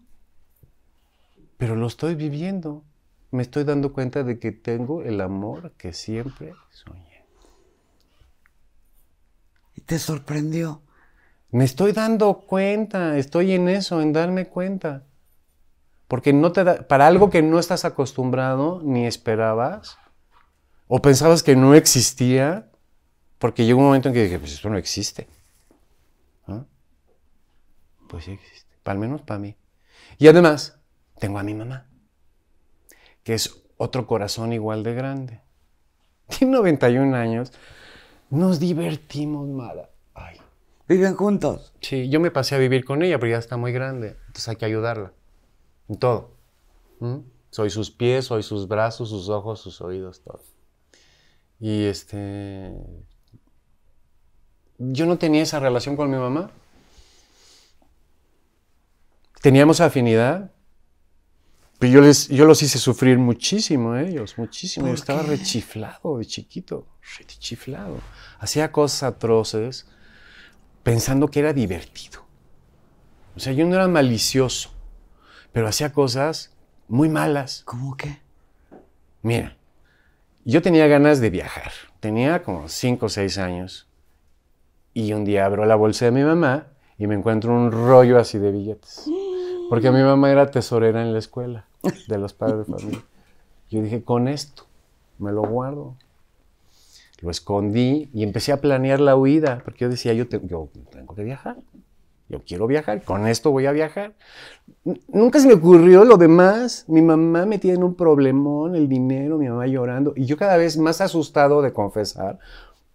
Pero lo estoy viviendo. Me estoy dando cuenta de que tengo el amor que siempre soñé. ¿Y te sorprendió? Me estoy dando cuenta, estoy en eso, en darme cuenta. Porque no te da, para algo que no estás acostumbrado ni esperabas, o pensabas que no existía, porque llegó un momento en que dije, pues esto no existe pues sí existe, al menos para mí. Y además, tengo a mi mamá, que es otro corazón igual de grande. *laughs* Tiene 91 años, nos divertimos, Mara. ¿Viven juntos? Sí, yo me pasé a vivir con ella, pero ya está muy grande, entonces hay que ayudarla, en todo. ¿Mm? Soy sus pies, soy sus brazos, sus ojos, sus oídos, todo. Y este... Yo no tenía esa relación con mi mamá teníamos afinidad. Pero yo, les, yo los hice sufrir muchísimo a ellos, muchísimo. estaba rechiflado de chiquito, rechiflado. Hacía cosas atroces pensando que era divertido. O sea, yo no era malicioso, pero hacía cosas muy malas. ¿Cómo qué? Mira, yo tenía ganas de viajar. Tenía como cinco o seis años. Y un día abro la bolsa de mi mamá y me encuentro un rollo así de billetes. Porque mi mamá era tesorera en la escuela de los padres de familia. Yo dije, con esto, me lo guardo. Lo escondí y empecé a planear la huida, porque yo decía, yo, tengo que viajar. Yo quiero viajar, con esto voy a viajar. nunca se me ocurrió lo demás. Mi mamá me tiene un problemón, el dinero, mi mamá llorando. Y yo cada vez más asustado de confesar,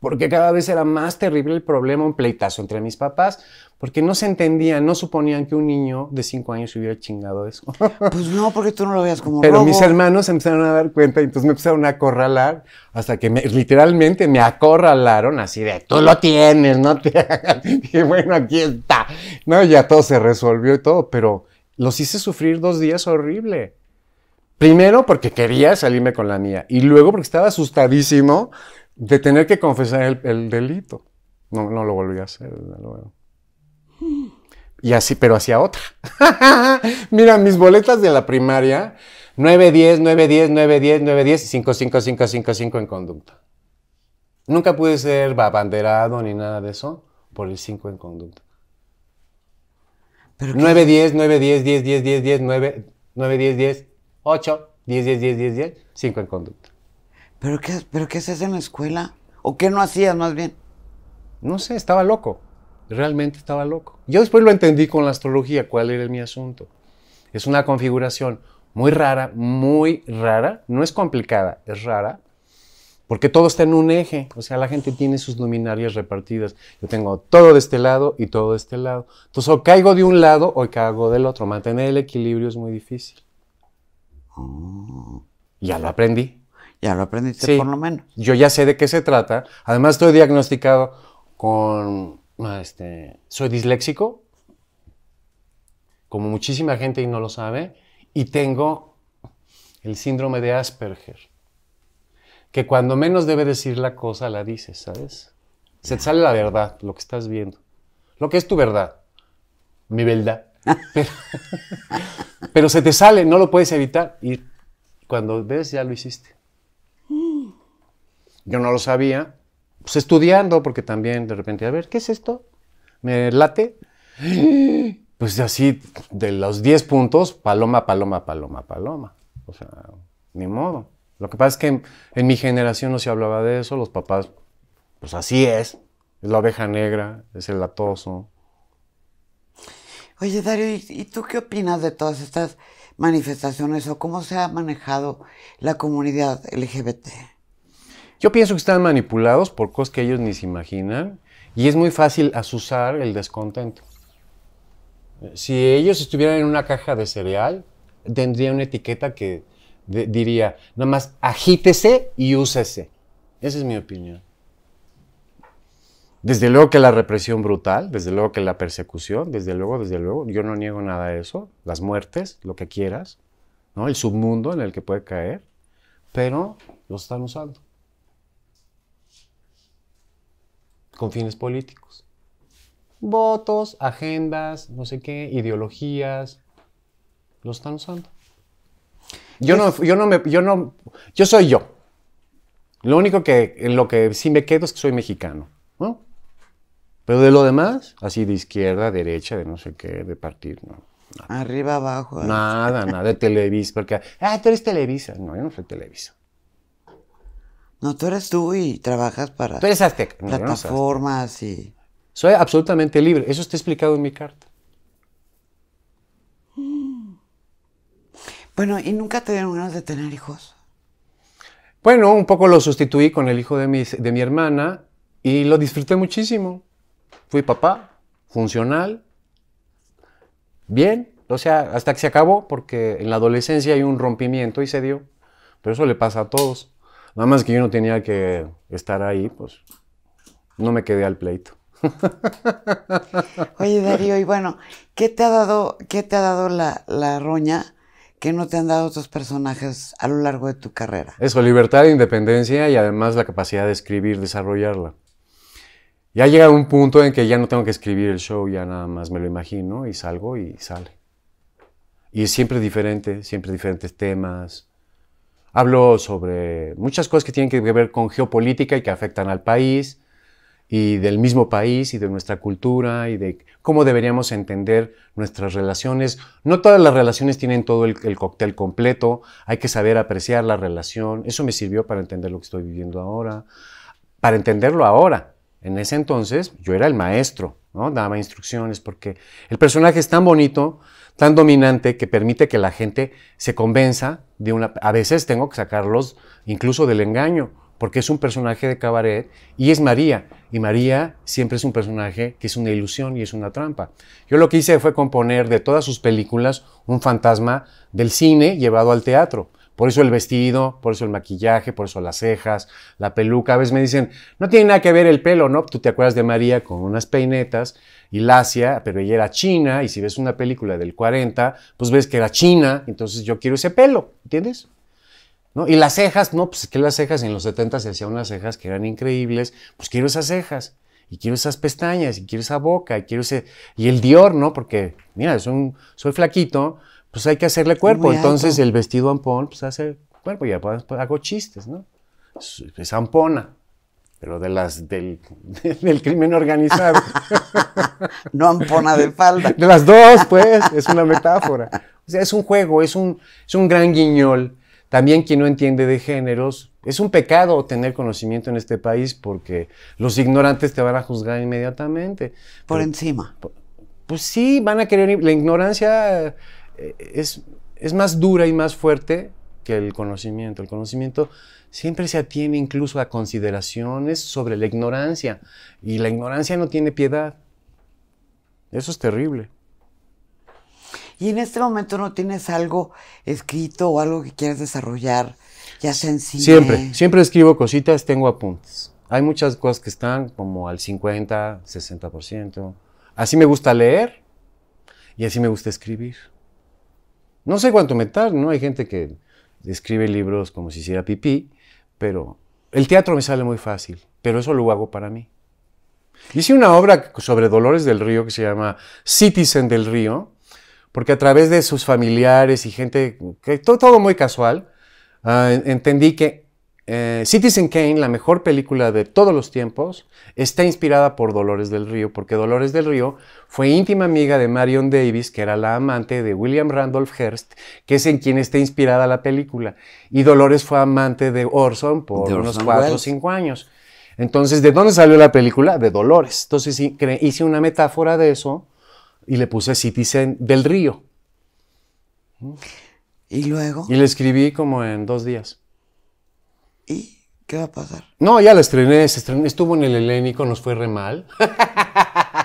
porque cada vez era más terrible el problema, un pleitazo entre mis papás, porque no se entendían, no suponían que un niño de 5 años se hubiera chingado eso. *laughs* Pues no, porque tú no lo veías como Pero mis hermanos empezaron a dar cuenta y entonces me empezaron a acorralar hasta que me, literalmente me acorralaron así de, tú lo tienes, no te hagas. Y *laughs* bueno, aquí está. No, ya todo se resolvió y todo, pero los hice sufrir dos días horrible. Primero porque quería salirme con la mía y luego porque estaba asustadísimo de tener que confesar el, delito. No, no, lo volví a hacer, desde luego. Y así, pero hacía otra. *laughs* Mira, mis boletas de la primaria, 9, 10, 9, 10, 9, 10, 9, 10, 5, 5, 5, 5, 5 en conducta. Nunca pude ser abanderado ni nada de eso por el 5 en conducta. ¿Pero 9, 10, 9, 10, 10, 10, 10, 10, 9, 9, 10, 10, 8, 10, 10, 10, 10, 10, 5 en conducta. ¿Pero qué, ¿Pero qué haces en la escuela? ¿O qué no hacías más bien? No sé, estaba loco. Realmente estaba loco. Yo después lo entendí con la astrología, cuál era mi asunto. Es una configuración muy rara, muy rara. No es complicada, es rara. Porque todo está en un eje. O sea, la gente tiene sus luminarias repartidas. Yo tengo todo de este lado y todo de este lado. Entonces, o caigo de un lado o caigo del otro. Mantener el equilibrio es muy difícil. Ah. Ya lo aprendí. Ya lo aprendiste por lo menos. Yo ya sé de qué se trata. Además, estoy diagnosticado con. Ah, este, soy disléxico, como muchísima gente y no lo sabe, y tengo el síndrome de Asperger, que cuando menos debe decir la cosa la dices, ¿sabes? Se te sale la verdad, lo que estás viendo, lo que es tu verdad, mi verdad. *laughs* Pero, pero se te sale, no lo puedes evitar. Y cuando ves, ya lo hiciste yo no lo sabía, pues estudiando, porque también de repente, a ver, ¿qué es esto? Me late. *gasps* Pues así, de los 10 puntos, paloma, paloma, paloma, paloma. O sea, ni modo. Lo que pasa es que en, mi generación no se hablaba de eso, los papás, pues así es. Es la oveja negra, es el latoso. Oye, Dario, ¿y, ¿y tú qué opinas de todas estas manifestaciones o cómo se ha manejado la comunidad LGBT? Yo pienso que están manipulados por cosas que ellos ni se imaginan y es muy fácil asusar el descontento. Si ellos estuvieran en una caja de cereal, tendría una etiqueta que diría, nada más agítese y úsese. Esa es mi opinión. Desde luego que la represión brutal, desde luego que la persecución, desde luego, desde luego, yo no niego nada de eso, las muertes, lo que quieras, ¿no? el submundo en el que puede caer, pero lo están usando. con fines políticos. Votos, agendas, no sé qué, ideologías, lo están usando. Yo no, yo no me, yo no, yo soy yo. Lo único que, en lo que sí me quedo es que soy mexicano, ¿no? Pero de lo demás, así de izquierda, derecha, de no sé qué, de partir, no. Arriba, abajo. Nada, nada, de Televisa, porque, ah, tú eres Televisa. No, yo no soy Televisa. No, tú eres tú y trabajas para plataformas y... Soy absolutamente libre. Eso está explicado en mi carta. Mm. Bueno, ¿y nunca te dieron ganas de tener hijos? Bueno, un poco lo sustituí con el hijo de mi, de mi hermana y lo disfruté muchísimo. Fui papá, funcional, bien, o sea, hasta que se acabó, porque en la adolescencia hay un rompimiento y se dio. Pero eso le pasa a todos. Nada más que yo no tenía que estar ahí, pues no me quedé al pleito. *laughs* Oye, Darío, y bueno, ¿qué te ha dado, qué te ha dado la, roña que no te han dado otros personajes a lo largo de tu carrera? Eso, libertad, independencia y además la capacidad de escribir, desarrollarla. Ya ha llegado un punto en que ya no tengo que escribir el show, ya nada más me lo imagino y salgo y sale. Y es siempre diferente, siempre diferentes temas, Hablo sobre muchas cosas que tienen que ver con geopolítica y que afectan al país y del mismo país y de nuestra cultura y de cómo deberíamos entender nuestras relaciones. No todas las relaciones tienen todo el, cóctel completo, hay que saber apreciar la relación. Eso me sirvió para entender lo que estoy viviendo ahora, para entenderlo ahora. En ese entonces yo era el maestro, ¿no? daba instrucciones porque el personaje es tan bonito tan dominante que permite que la gente se convenza de una... A veces tengo que sacarlos incluso del engaño, porque es un personaje de cabaret y es María. Y María siempre es un personaje que es una ilusión y es una trampa. Yo lo que hice fue componer de todas sus películas un fantasma del cine llevado al teatro. Por eso el vestido, por eso el maquillaje, por eso las cejas, la peluca. A veces me dicen, no tiene nada que ver el pelo, ¿no? Tú te acuerdas de María con unas peinetas y lacia, pero ella era china y si ves una película del 40, pues ves que era china, entonces yo quiero ese pelo, ¿entiendes? ¿No? Y las cejas, no, pues es que las cejas en los 70 se hacían unas cejas que eran increíbles, pues quiero esas cejas y quiero esas pestañas, y quiero esa boca, y quiero ese... Y el Dior, ¿no? Porque, mira, soy, un, soy flaquito, pues hay que hacerle cuerpo. Entonces el vestido ampón, pues hace cuerpo. ya hago chistes, ¿no? Es, ampona, pero de las del, *laughs* del crimen organizado. *laughs* no ampona de falda. De las dos, pues, es una metáfora. O sea, es un juego, es un, es un gran guiñol. También quien no entiende de géneros, es un pecado tener conocimiento en este país porque los ignorantes te van a juzgar inmediatamente. Por encima. Pues sí, van a querer. La ignorancia eh, es, más dura y más fuerte que el conocimiento. El conocimiento siempre se atiene incluso a consideraciones sobre la ignorancia y la ignorancia no tiene piedad. Eso es terrible. Y en este momento no tienes algo escrito o algo que quieras desarrollar, ya sencillo Siempre, siempre escribo cositas, tengo apuntes. Hay muchas cosas que están como al 50, 60%. Así me gusta leer y así me gusta escribir. No sé cuánto metal, ¿no? Hay gente que escribe libros como si hiciera pipí, pero el teatro me sale muy fácil, pero eso lo hago para mí. Hice una obra sobre Dolores del Río que se llama Citizen del Río, porque a través de sus familiares y gente, que, todo, muy casual, ah, entendí que eh, Citizen Kane, la mejor película de todos los tiempos, está inspirada por Dolores del Río, porque Dolores del Río fue íntima amiga de Marion Davis, que era la amante de William Randolph Hearst, que es en quien está inspirada la película. Y Dolores fue amante de Orson por unos 4 o 5 años. Entonces, ¿de dónde salió la película? De Dolores. Entonces hice una metáfora de eso y le puse Citizen del Río. ¿Y luego? Y le escribí como en dos días. ¿Y qué va a pasar? No, ya la estrené, estuvo en el helénico, nos fue re mal. *laughs*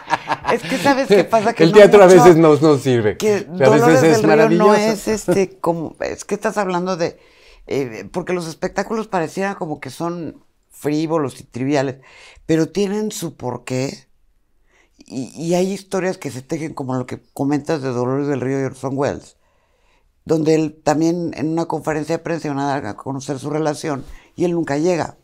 Es que sabes qué pasa que el teatro a veces no, sirve. Que a veces es del no es este *laughs* como es que estás hablando de eh, porque los espectáculos parecían como que son frívolos y triviales, pero tienen su porqué. Y, y hay historias que se tejen como lo que comentas de Dolores del Río y Orson Welles, donde él también en una conferencia de prensa a conocer su relación y él nunca llega.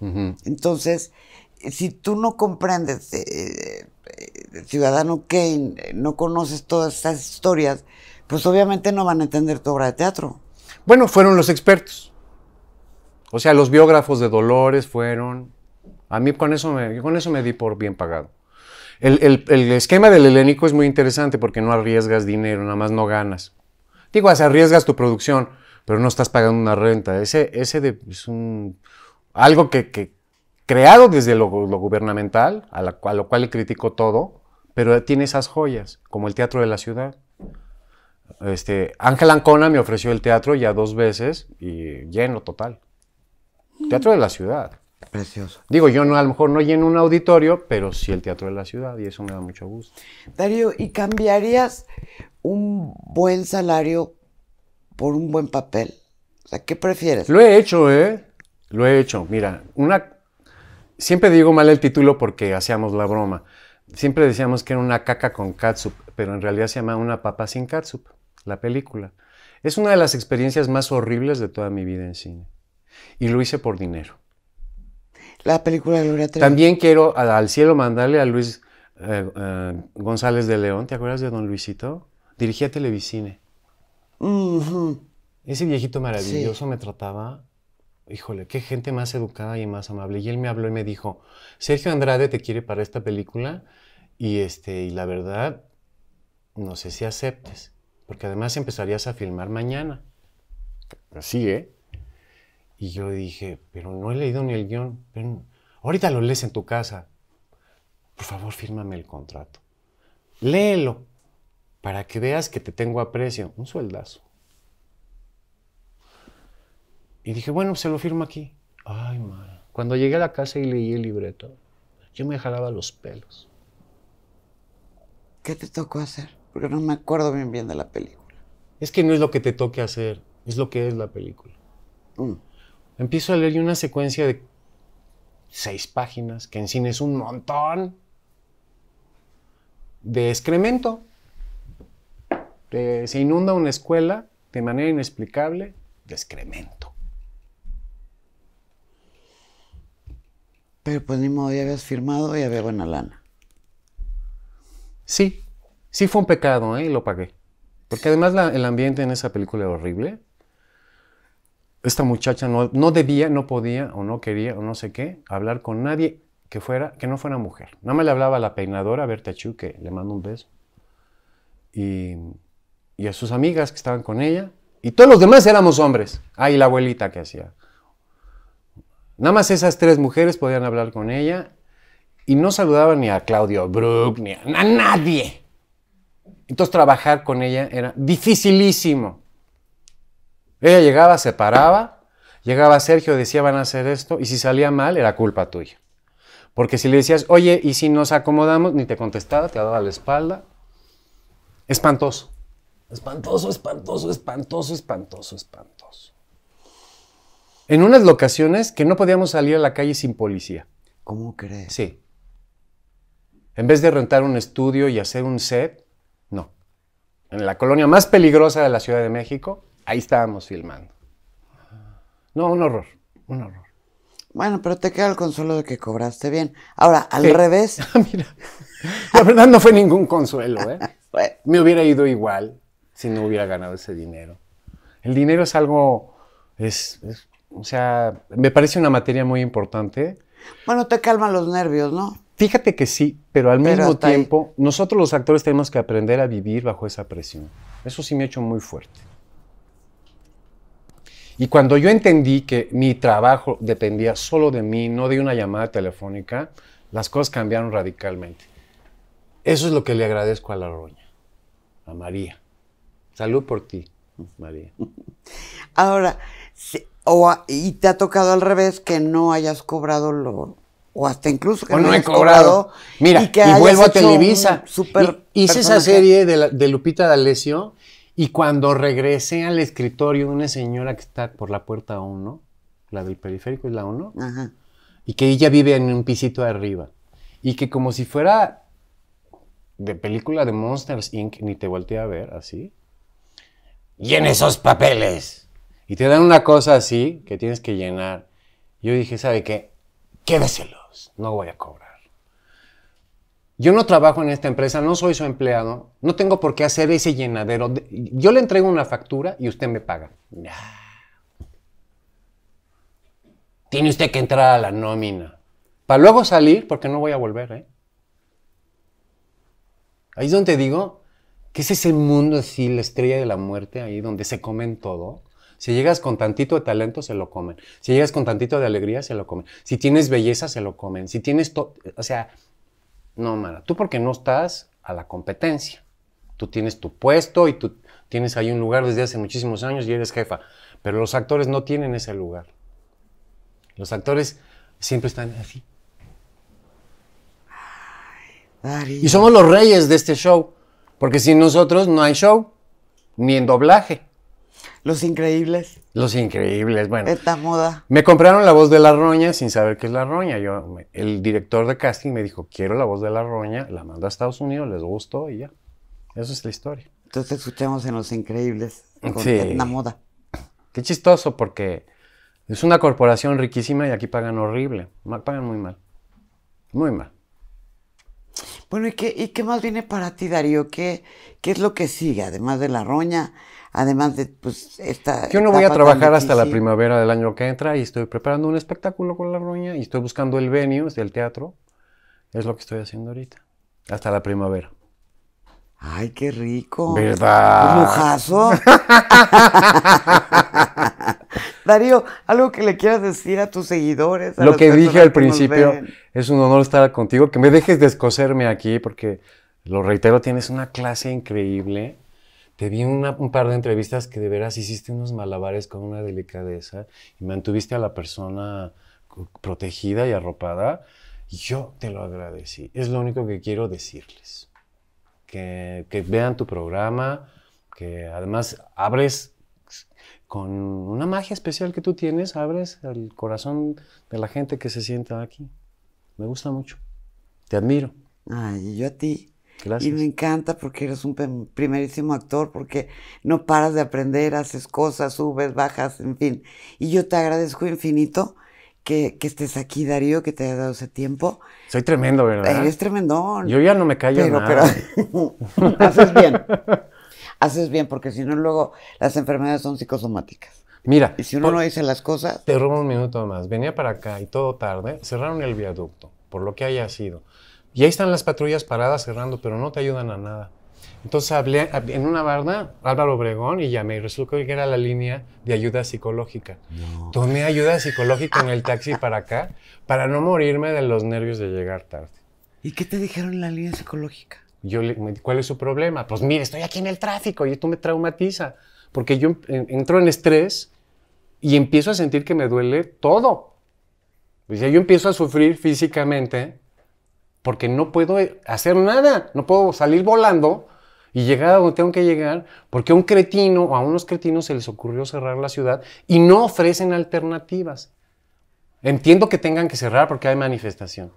Entonces, eh, si tú no comprendes, eh, eh, Ciudadano Kane, no conoces todas estas historias, pues obviamente no van a entender tu obra de teatro. Bueno, fueron los expertos. O sea, los biógrafos de Dolores fueron... A mí con eso me, con eso me di por bien pagado. El, esquema del helénico es muy interesante porque no arriesgas dinero, nada más no ganas. Digo, arriesgas tu producción, pero no estás pagando una renta. Ese, ese es un, algo que, creado desde lo, gubernamental, a, lo cual le critico todo, pero tiene esas joyas, como el Teatro de la Ciudad. Este, Ángel Ancona me ofreció el teatro ya dos veces y lleno total. Teatro de la Ciudad. Precioso. Digo, yo no, a lo mejor no lleno un auditorio, pero sí el Teatro de la Ciudad y eso me da mucho gusto. Darío, ¿y cambiarías un buen salario por un buen papel? O sea, ¿qué prefieres? Lo he hecho, ¿eh? Lo he hecho. Mira, una... Siempre digo mal el título porque hacíamos la broma. Siempre decíamos que era una caca con catsup, pero en realidad se llama Una papa sin catsup, la película. Es una de las experiencias más horribles de toda mi vida en cine. Y lo hice por dinero. La película de Gloria Trevi. También quiero al cielo mandarle a Luis eh, eh, González de León. ¿Te acuerdas de Don Luisito? Dirigía Televicine. Ese viejito maravilloso me trataba, híjole, qué gente más educada y más amable. Y él me habló y me dijo, Sergio Andrade te quiere para esta película y, este, y la verdad, no sé si aceptes, porque además empezarías a filmar mañana. Así, ¿eh? Y yo dije, pero no he leído ni el guión. ahorita lo lees en tu casa. Por favor, fírmame el contrato. Léelo para que veas que te tengo aprecio. Un sueldazo. Y dije, bueno, se lo firmo aquí. Ay, madre. Cuando llegué a la casa y leí el libreto, yo me jalaba los pelos. ¿Qué te tocó hacer? Porque no me acuerdo bien bien de la película. Es que no es lo que te toque hacer, es lo que es la película. Mm. Empiezo a leer una secuencia de seis páginas, que en cine es un montón, de excremento se inunda una escuela de manera inexplicable de excremento. Pero pues ni modo, ya habías firmado y había buena lana. Sí, sí fue un pecado, ¿eh? Y lo pagué. Porque además el ambiente en esa película era horrible. Esta muchacha no, debía, no podía o no quería o no sé qué hablar con nadie que, fuera, que no fuera mujer. Nada más le hablaba a la peinadora, Berta Chu, que le mando un beso. Y y a sus amigas que estaban con ella. Y todos los demás éramos hombres. Ah, la abuelita que hacía. Nada más esas tres mujeres podían hablar con ella y no saludaban ni a Claudio Brook, ni a, nadie. Entonces trabajar con ella era dificilísimo. Ella llegaba, se paraba, llegaba Sergio, decía van a hacer esto, y si salía mal era culpa tuya. Porque si le decías, oye, ¿y si nos acomodamos? Ni te contestaba, te daba la espalda. Espantoso. Espantoso, espantoso, espantoso, espantoso, espantoso. En unas locaciones que no podíamos salir a la calle sin policía. ¿Cómo crees? Sí. En vez de rentar un estudio y hacer un set, no. En la colonia más peligrosa de la Ciudad de México, ahí estábamos filmando. No, un horror, un horror. Bueno, pero te queda el consuelo de que cobraste bien. Ahora, al *laughs* revés. Ah, mira, la verdad no fue ningún consuelo, ¿eh? *laughs* Me hubiera ido igual si no hubiera ganado ese dinero. El dinero es algo, es, o sea, me parece una materia muy importante. Bueno, te calman los nervios, ¿no? Fíjate que sí, pero al mismo tiempo, nosotros los actores tenemos que aprender a vivir bajo esa presión. Eso sí me ha hecho muy fuerte. Y cuando yo entendí que mi trabajo dependía solo de mí, no de una llamada telefónica, las cosas cambiaron radicalmente. Eso es lo que le agradezco a la Roña, a María, Salud por ti, María. Ahora, y te ha tocado al revés que no hayas cobrado lo, o hasta incluso que no, hayas he cobrado. Mira, y, vuelvo a Televisa. hice esa serie de, Lupita D'Alessio y cuando regresé al escritorio de una señora que está por la puerta 1, la del periférico es la 1, y que ella vive en un pisito arriba, y que como si fuera de película de Monsters Inc., ni te volteé a ver así, llene esos papeles. Y te dan una cosa así que tienes que llenar. Yo dije, ¿sabe qué? Quédeselos, no voy a cobrar. Yo no trabajo en esta empresa, no soy su empleado, no tengo por qué hacer ese llenadero. Yo le entrego una factura y usted me paga. Tiene usted que entrar a la nómina. Para luego salir, porque no voy a volver, ¿eh? Ahí es donde digo, ¿Qué es ese mundo así, la estrella de la muerte ahí, donde se comen todo? Si llegas con tantito de talento, se lo comen. Si llegas con tantito de alegría, se lo comen. Si tienes belleza, se lo comen. Si tienes todo, o sea, no, Mara. Tú porque no estás a la competencia. Tú tienes tu puesto y tú tienes ahí un lugar desde hace muchísimos años y eres jefa. Pero los actores no tienen ese lugar. Los actores siempre están así. y somos los reyes de este show. Porque sin nosotros no hay show, ni en doblaje. Los increíbles. Los increíbles, bueno. Esta moda. Me compraron la voz de la roña sin saber qué es la roña. Yo, el director de casting me dijo, quiero la voz de la roña, la mando a Estados Unidos, les gustó y ya. Eso es la historia. Entonces escuchamos en Los Increíbles con sí. Moda. Qué chistoso porque es una corporación riquísima y aquí pagan horrible. pagan muy mal. Muy mal. Bueno, ¿y qué, ¿y qué, más viene para ti, Darío? ¿Qué, ¿Qué es lo que sigue, además de la roña? Además de, pues, esta... Yo no voy a trabajar hasta la primavera del año que entra y estoy preparando un espectáculo con la roña y estoy buscando el venue el teatro. Es lo que estoy haciendo ahorita, hasta la primavera. Ay, qué rico. ¿Verdad? Un *laughs* Darío, algo que le quieras decir a tus seguidores. Lo que dije al principio, es un honor estar contigo, que me dejes descoserme aquí porque lo reitero, tienes una clase increíble. Te vi en un par de entrevistas que de veras hiciste unos malabares con una delicadeza y mantuviste a la persona protegida y arropada. Yo te lo agradecí. Es lo único que quiero decirles. Que, que vean tu programa, que además abres con una magia especial que tú tienes, abres el corazón de la gente que se sienta aquí. Me gusta mucho. Te admiro. Ay, yo a ti. Gracias. Y me encanta porque eres un primerísimo actor, porque no paras de aprender, haces cosas, subes, bajas, en fin. Y yo te agradezco infinito que, estés aquí, Darío, que te haya dado ese tiempo. Soy tremendo, ¿verdad? Eres tremendón. Yo ya no me callo Pero *laughs* haces bien. *laughs* haces bien, porque si no, luego las enfermedades son psicosomáticas. Mira. Y si uno no dice las cosas. Te robo un minuto más. Venía para acá y todo tarde, cerraron el viaducto, por lo que haya sido. Y ahí están las patrullas paradas cerrando, pero no te ayudan a nada. Entonces hablé en una barna, Álvaro Obregón, y llamé. Y resultó que era la línea de ayuda psicológica. Tomé ayuda psicológica en el taxi para acá, para no morirme de los nervios de llegar tarde. ¿Y qué te dijeron en la línea psicológica? Yo le, ¿Cuál es su problema? Pues mire, estoy aquí en el tráfico y esto me traumatiza, porque yo em, entro en estrés y empiezo a sentir que me duele todo. Pues yo empiezo a sufrir físicamente porque no puedo eh, hacer nada, no puedo salir volando y llegar a donde tengo que llegar, porque a un cretino o a unos cretinos se les ocurrió cerrar la ciudad y no ofrecen alternativas. Entiendo que tengan que cerrar porque hay manifestación.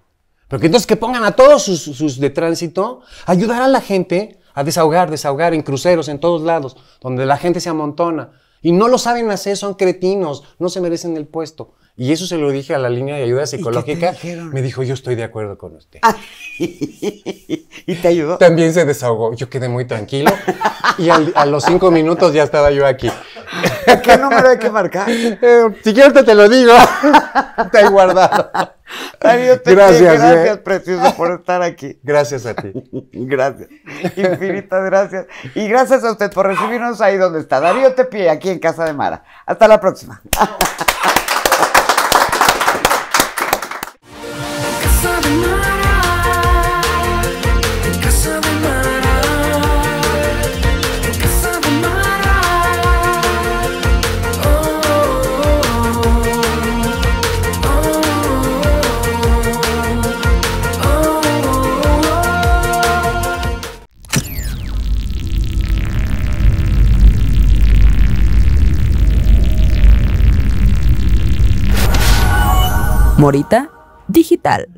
Porque entonces que pongan a todos sus, sus de tránsito, ayudar a la gente a desahogar, desahogar en cruceros, en todos lados, donde la gente se amontona. Y no lo saben hacer, son cretinos, no se merecen el puesto. Y eso se lo dije a la línea de ayuda psicológica. Me dijo, yo estoy de acuerdo con usted. Ah, *laughs* ¿Y te ayudó? También se desahogó. Yo quedé muy tranquilo. *laughs* y a los cinco minutos ya estaba yo aquí. ¿Qué número hay que marcar? *laughs* Eh, si quieres te lo digo. te he guardado. Darío, te gracias, ¿eh? gracias, precioso, por estar aquí. Gracias a ti. gracias. Infinitas gracias. Y gracias a usted por recibirnos ahí donde está. Darío Tepié, aquí en Casa de Mara. Hasta la próxima. Ahorita, Digital.